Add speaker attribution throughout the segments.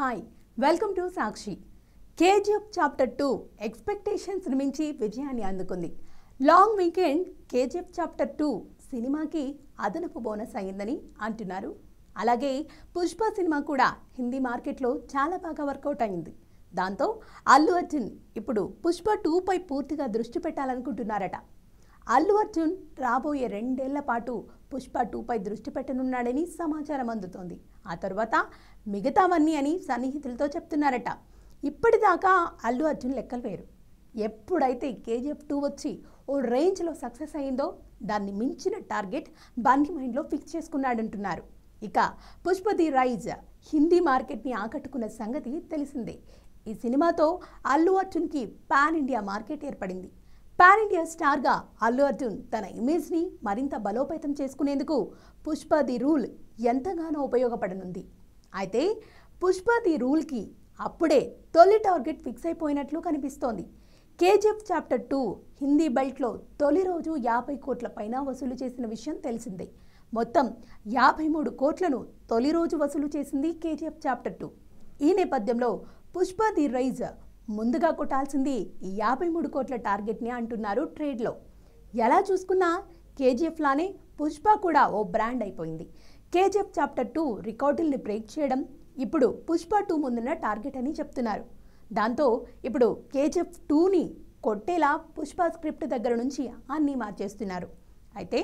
Speaker 1: hi welcome to Sakshi KGF chapter two expectations మించి విజయాన్ని అందుకుంది long weekend KGF chapter two సినిమాకి అదనపు బోనస్ అయిందని అంటున్నారు అలాగే పుష్ప సినిమా కూడా హిందీ మార్కెట్లో చాలా బాగా వర్కౌట్ అయింది దాంతో అల్లు అర్జున్ ఇప్పుడు పుష్ప టూపై పూర్తిగా దృష్టి పెట్టాలనుకుంటున్నారట అల్లు అర్జున్ రాబోయే రెండేళ్ల పాటు పుష్ప టూపై దృష్టి పెట్టనున్నాడని సమాచారం అందుతోంది ఆ తర్వాత మిగతావన్నీ అని సన్నిహితులతో చెప్తున్నారట ఇప్పటిదాకా అల్లు అర్జున్ లెక్కలు వేరు ఎప్పుడైతే కేజీఎఫ్ టూ వచ్చి ఓ రేంజ్లో సక్సెస్ అయిందో దాన్ని మించిన టార్గెట్ బన్నీ మైండ్లో ఫిక్స్ చేసుకున్నాడంటున్నారు ఇక పుష్పది రైజ్ హిందీ మార్కెట్ని ఆకట్టుకున్న సంగతి తెలిసిందే ఈ సినిమాతో అల్లు అర్జున్కి పాన్ ఇండియా మార్కెట్ ఏర్పడింది పాన్ ఇండియా స్టార్గా అల్లు అర్జున్ తన ఇమేజ్ని మరింత బలోపేతం చేసుకునేందుకు పుష్ప ది రూల్ ఎంతగానో ఉపయోగపడనుంది అయితే పుష్ప ది రూల్కి అప్పుడే తొలి టార్గెట్ ఫిక్స్ అయిపోయినట్లు కనిపిస్తోంది కేజీఎఫ్ చాప్టర్ టూ హిందీ బెల్ట్లో తొలి రోజు యాభై కోట్ల పైన వసూలు చేసిన విషయం తెలిసిందే మొత్తం యాభై మూడు కోట్లను తొలి రోజు వసూలు చేసింది కేజీఎఫ్ చాప్టర్ టూ ఈ నేపథ్యంలో పుష్ప ది రైజ్ ముందుగా కొట్టాల్సింది యాభై మూడు కోట్ల టార్గెట్ని అంటున్నారు ట్రేడ్లో ఎలా చూసుకున్నా కేజీఎఫ్ లానే పుష్ప కూడా ఓ బ్రాండ్ అయిపోయింది కేజీఎఫ్ చాప్టర్ టూ రికార్డుల్ని బ్రేక్ చేయడం ఇప్పుడు పుష్ప టూ ముందున్న టార్గెట్ అని చెప్తున్నారు దాంతో ఇప్పుడు కేజీఎఫ్ టూని కొట్టేలా పుష్ప స్క్రిప్ట్ దగ్గర నుంచి అన్నీ మార్చేస్తున్నారు అయితే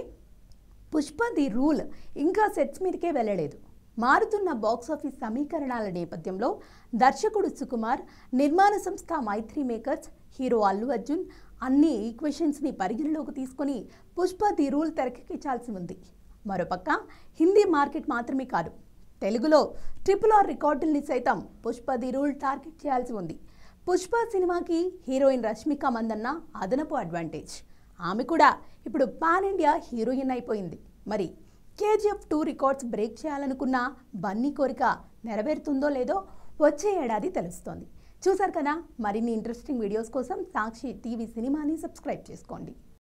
Speaker 1: పుష్ప ది రూల్ ఇంకా సెట్స్ మీదకే వెళ్ళలేదు మారుతున్న బాక్సాఫీస్ సమీకరణాల నేపథ్యంలో దర్శకుడు సుకుమార్ నిర్మాణ సంస్థ మైత్రి మేకర్స్ హీరో అల్లు అర్జున్ అన్ని ఈక్వెషన్స్ని పరిగణలోకి తీసుకొని పుష్ప ది రూల్ తెరకెక్కించాల్సి ఉంది మరోపక్క హిందీ మార్కెట్ మాత్రమే కాదు తెలుగులో ట్రిపుల్ ఆర్ రికార్డుల్ని సైతం పుష్ప ది రూల్ టార్గెట్ చేయాల్సి ఉంది పుష్ప సినిమాకి హీరోయిన్ రష్మిక మందన్న అదనపు అడ్వాంటేజ్ ఆమె కూడా ఇప్పుడు పాన్ ఇండియా హీరోయిన్ అయిపోయింది మరి కేజీఎఫ్ టూ రికార్డ్స్ బ్రేక్ చేయాలనుకున్న బన్నీ కోరిక నెరవేరుతుందో లేదో వచ్చే ఏడాది తెలుస్తోంది చూసారు కదా మరిన్ని ఇంట్రెస్టింగ్ వీడియోస్ కోసం సాక్షి టీవీ సినిమాని సబ్స్క్రైబ్ చేసుకోండి